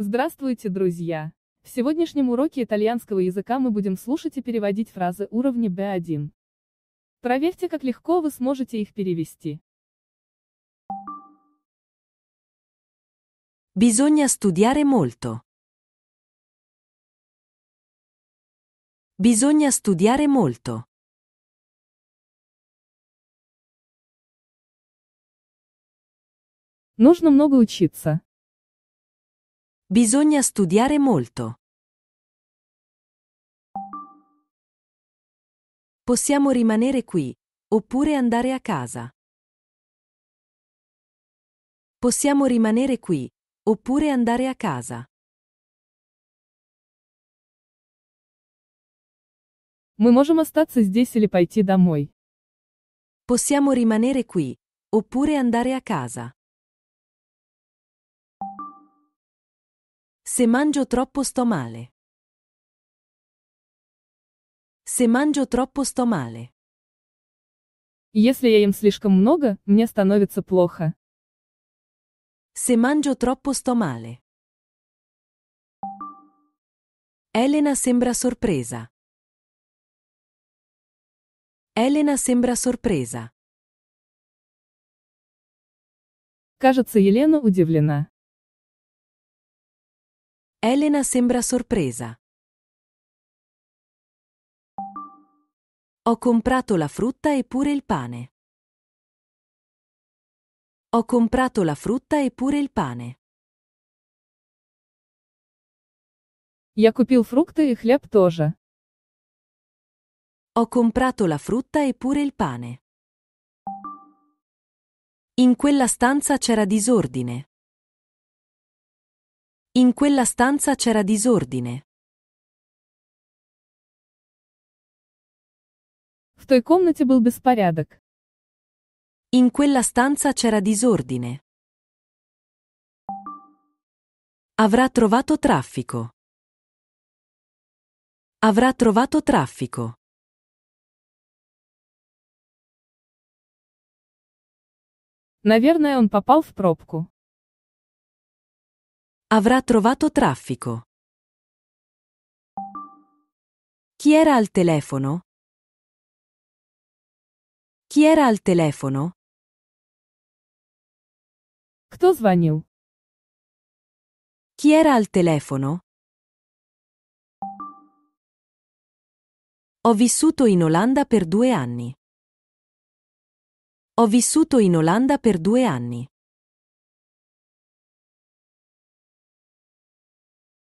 Здравствуйте, друзья! В сегодняшнем уроке итальянского языка мы будем слушать и переводить фразы уровня B1. Проверьте, как легко вы сможете их перевести. Bisogna studiare molto. Bisogna studiare molto. Нужно много учиться. Bisogna studiare molto. Possiamo rimanere qui, oppure andare a casa. Possiamo rimanere qui, oppure andare a casa. Мы можем остаться здесь или пойти домой. Possiamo rimanere qui, oppure andare a casa. Se mangio troppo sto male. Se mangio troppo sto male. Если я ем слишком много, мне становится плохо. Se mangio troppo sto male. Elena sembra sorpresa. Elena sembra sorpresa. Кажется, Елена удивлена. Elena sembra sorpresa. Ho comprato la frutta e pure il pane. Ho comprato la frutta e pure il pane. Я купил фрукты и хлеб тоже. Ho comprato la frutta e pure il pane. In quella stanza c'era disordine. In quella stanza c'era disordine. В той комнате был беспорядок. In quella stanza c'era disordine. Avrà trovato traffico. Avrà trovato traffico. Наверное, он попал в пробку. Avrà trovato traffico. Chi era al telefono? Chi era al telefono? Кто звонил? Chi era al telefono? Ho vissuto in Olanda per due anni. Ho vissuto in Olanda per due anni.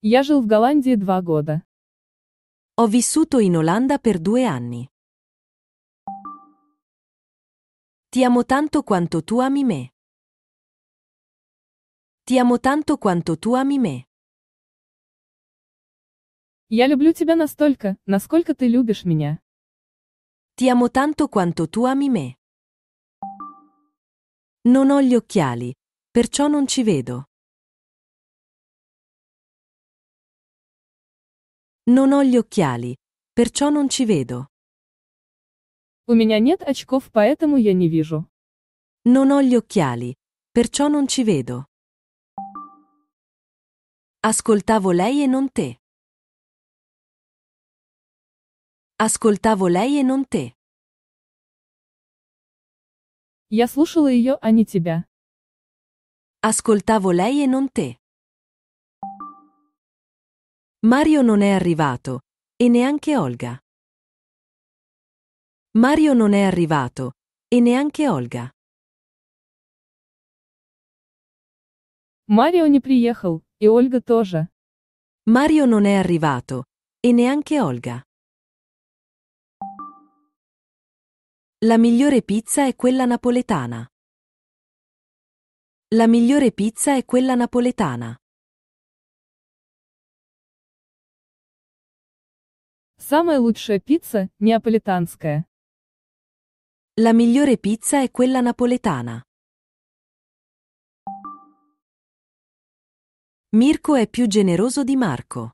Я жил в Голландии два года. Ho vissuto in Olanda per due anni. Ti amo tanto quanto tu ami me. Ti amo tanto quanto tu ami me. Я люблю тебя настолько, насколько ты любишь меня. Ti amo tanto quanto tu ami me. Non ho gli occhiali, perciò non ci vedo. Non ho gli occhiali, perciò non ci vedo. У меня нет очков, поэтому я не вижу. Non ho gli occhiali, perciò non ci vedo. Ascoltavo lei e non te. Ascoltavo lei e non te. Я слушала ее, а не тебя. Ascoltavo lei e non te. Mario non è arrivato e neanche Olga. Mario non è arrivato e neanche Olga. Mario не приехал, и Ольга тоже. Mario non è arrivato e neanche Olga. La migliore pizza è quella napoletana. La migliore pizza è quella napoletana. Самая лучшая пицца – неаполитанская. La migliore pizza è quella napoletana. Mirko è più generoso di Marco.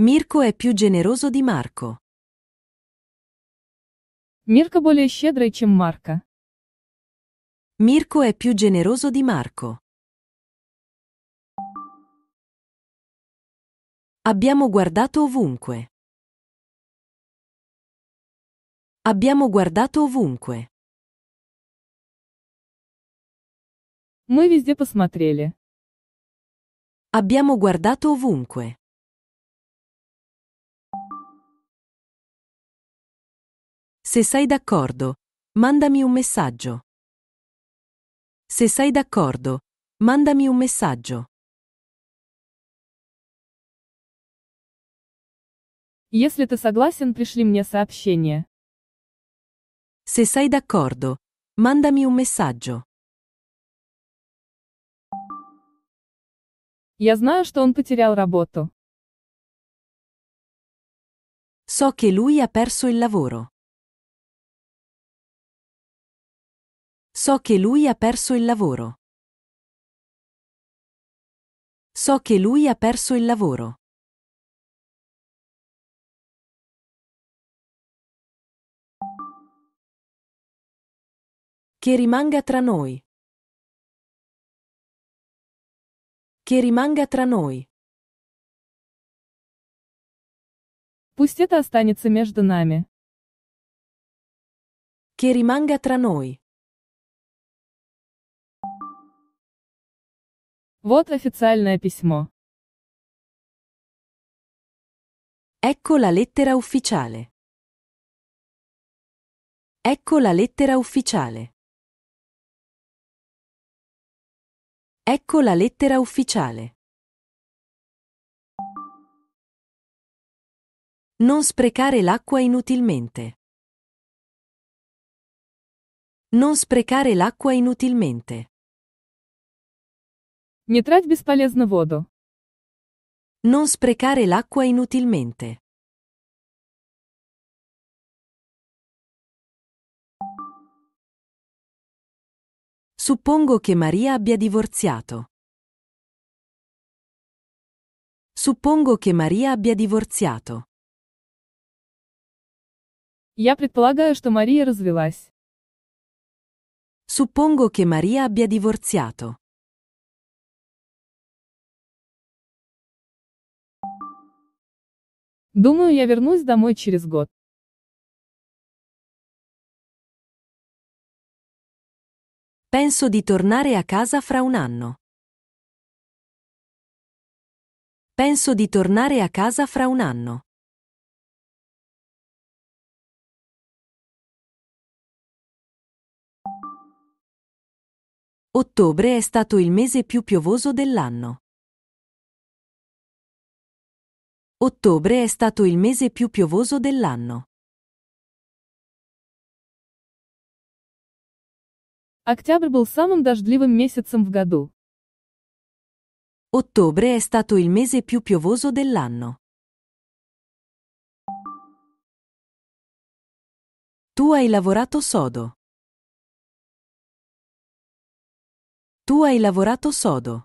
Mirko è più generoso di Marco. Mirko Mirko è più generoso di Marco. Abbiamo guardato ovunque. Abbiamo guardato ovunque. Мы везде посмотрели. Abbiamo guardato ovunque. Se sei d'accordo, mandami un messaggio. Se sei d'accordo, mandami un messaggio. Если ты согласен, пришли мне сообщение. Se sei d'accordo, mandami un messaggio. Я знаю, что он потерял работу. So che lui ha perso il lavoro. So che lui ha perso il lavoro. So che lui ha perso il lavoro. Che rimanga tra noi. Che rimanga tra noi. Пусть это останется между нами. Che rimanga tra noi. Вот официальное письмо. Ecco la lettera ufficiale. Ecco la lettera ufficiale. Ecco la lettera ufficiale. Non sprecare l'acqua inutilmente. Non sprecare l'acqua inutilmente. Не трать бесполезно воду. Non sprecare l'acqua inutilmente. Suppongo che Maria abbia divorziato. Suppongo che Maria abbia divorziato. Я предполагаю, что Мария развелась. Suppongo che Maria abbia divorziato. Думаю, я вернусь домой через год. Penso di tornare a casa fra un anno. Penso di tornare a casa fra un anno. Ottobre è stato il mese più piovoso dell'anno. Ottobre è stato il mese più piovoso dell'anno. Октябрь был самым дождливым месяцем в году. Ottobre è stato il mese più piovoso dell'anno. Tu hai lavorato sodo. Tu hai lavorato sodo.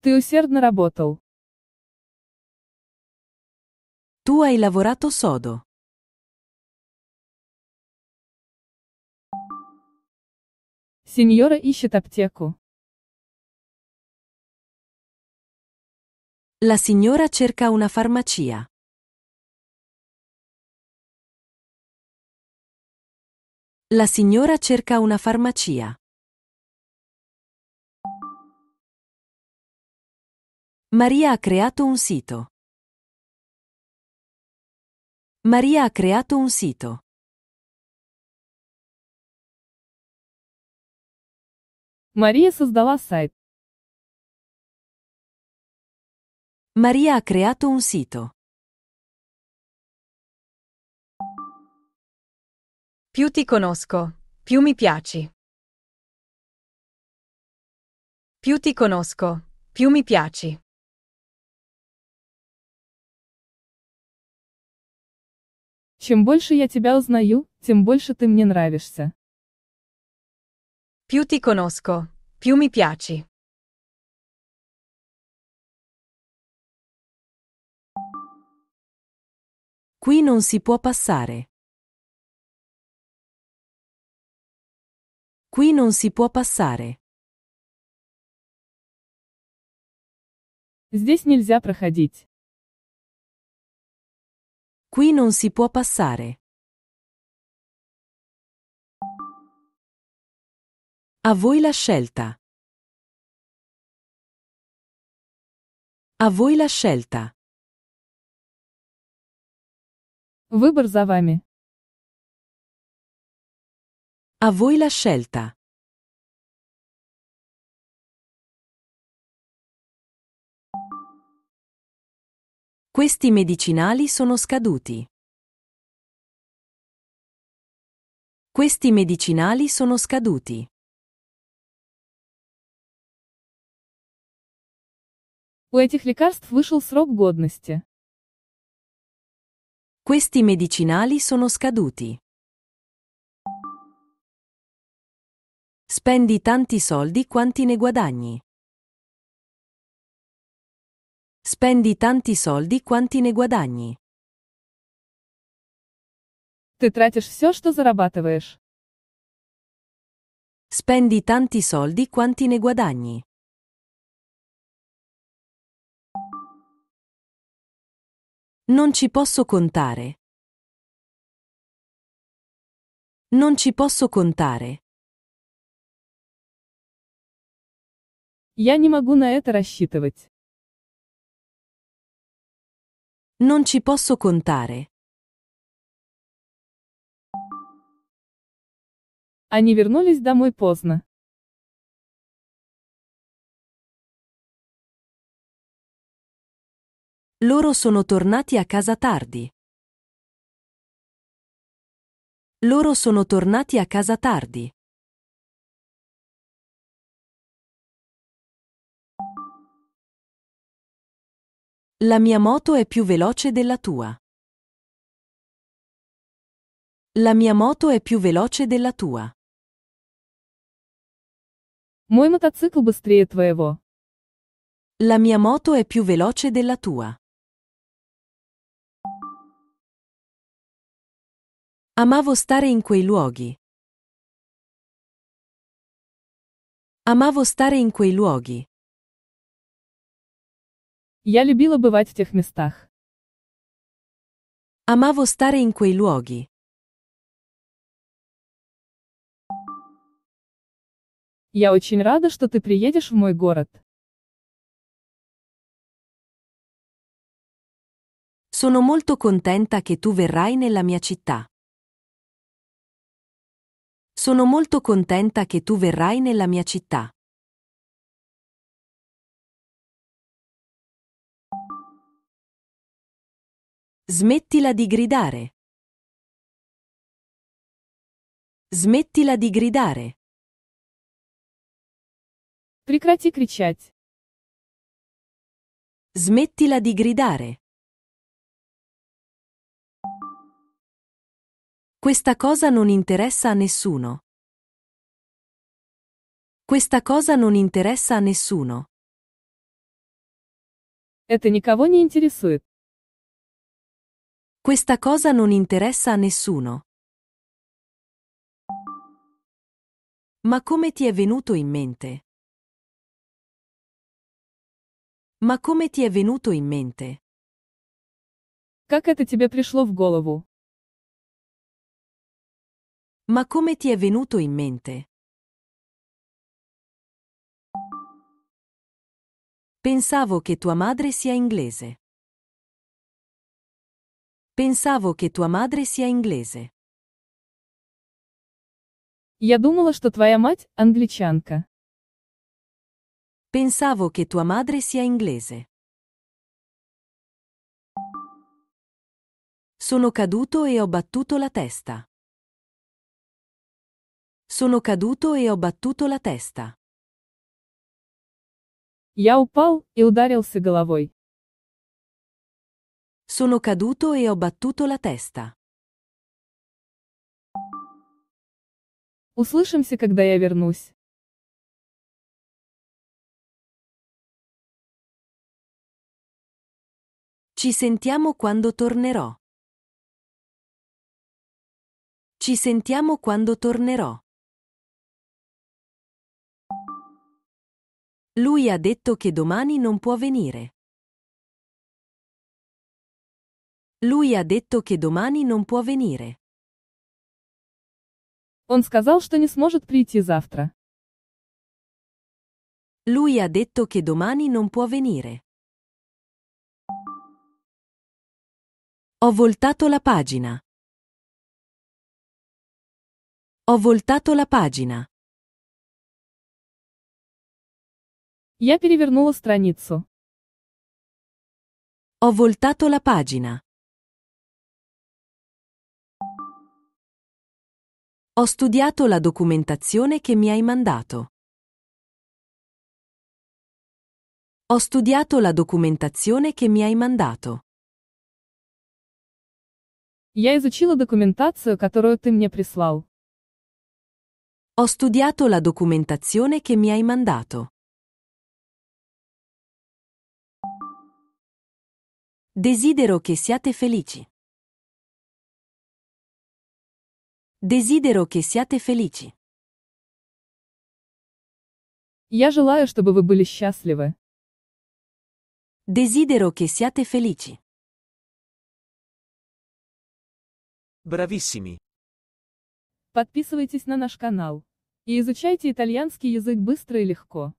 Ti усердно работал. Tu hai lavorato sodo. Сеньора ищет аптеку. La signora cerca una farmacia. La signora cerca una farmacia. Maria ha creato un sito. Maria ha creato un sito. Мария создала сайт. Maria ha creato un sito. Più ti conosco, più mi piaci. Più ti conosco, più mi piaci. Чем больше я тебя узнаю, тем больше ты мне нравишься. Più ti conosco, più mi piaci. Qui non si può passare. Qui non si può passare. Здесь нельзя проходить. Qui non si può passare. A voi la scelta. A voi la scelta. Выбор за вами. A voi la scelta. Questi medicinali sono scaduti. Questi medicinali sono scaduti. У этих лекарств вышел срок годности. Questi medicinali sono scaduti. Spendi tanti soldi quanti ne guadagni. Spendi tanti soldi quanti ne guadagni. Ты тратишь все, что зарабатываешь. Spendi tanti soldi quanti ne guadagni. Non ci posso contare. Non ci posso contare. Я не могу на это рассчитывать. Non ci posso contare. Они вернулись домой поздно. Loro sono tornati a casa tardi. Loro sono tornati a casa tardi. La mia moto è più veloce della tua. La mia moto è più veloce della tua. Мой мотоцикл быстрее твоего. La mia moto è più veloce della tua. Amavo stare in quei luoghi. Amavo stare in quei luoghi. Я любила бывать в тех местах. Amavo stare in quei luoghi. Я очень рада, что ты приедешь в мой город. Sono molto contenta che tu verrai nella mia città. Sono molto contenta che tu verrai nella mia città. Smettila di gridare. Smettila di gridare. Прекрати кричать. Smettila di gridare. Questa cosa non interessa a nessuno. Questa cosa non interessa a nessuno. Это никого не интересует. Questa cosa non interessa a nessuno. Ma come ti è venuto in mente? Ma come ti è venuto in mente? Как это тебе пришло в голову? Ma come ti è venuto in mente? Pensavo che tua madre sia inglese. Pensavo che tua madre sia inglese. Я думала, что твоя мать англичанка. Pensavo che tua madre sia inglese. Sono caduto e ho battuto la testa. Sono caduto e ho battuto la testa. Я упал и ударился головой. Sono caduto e ho battuto la testa. Услышимся, когда я вернусь. Ci sentiamo quando tornerò. Ci sentiamo quando tornerò. Lui ha detto che domani non può venire. Lui ha detto che domani non può venire. Он сказал, что не сможет прийти завтра. Lui ha detto che domani non può venire. Ho voltato la pagina. Ho voltato la pagina. Я перевернула страницу. Ho voltato la pagina. Ho studiato la documentazione che mi hai mandato. Ho studiato la documentazione che mi hai mandato. Я изучила документацию, которую ты мне прислал. Ho studiato la documentazione che mi hai mandato. Desidero che siate felici. Desidero che siate felici. Я желаю, чтобы вы были счастливы. Desidero che siate felici. Bravissimi. Подписывайтесь на наш канал и изучайте итальянский язык быстро и легко.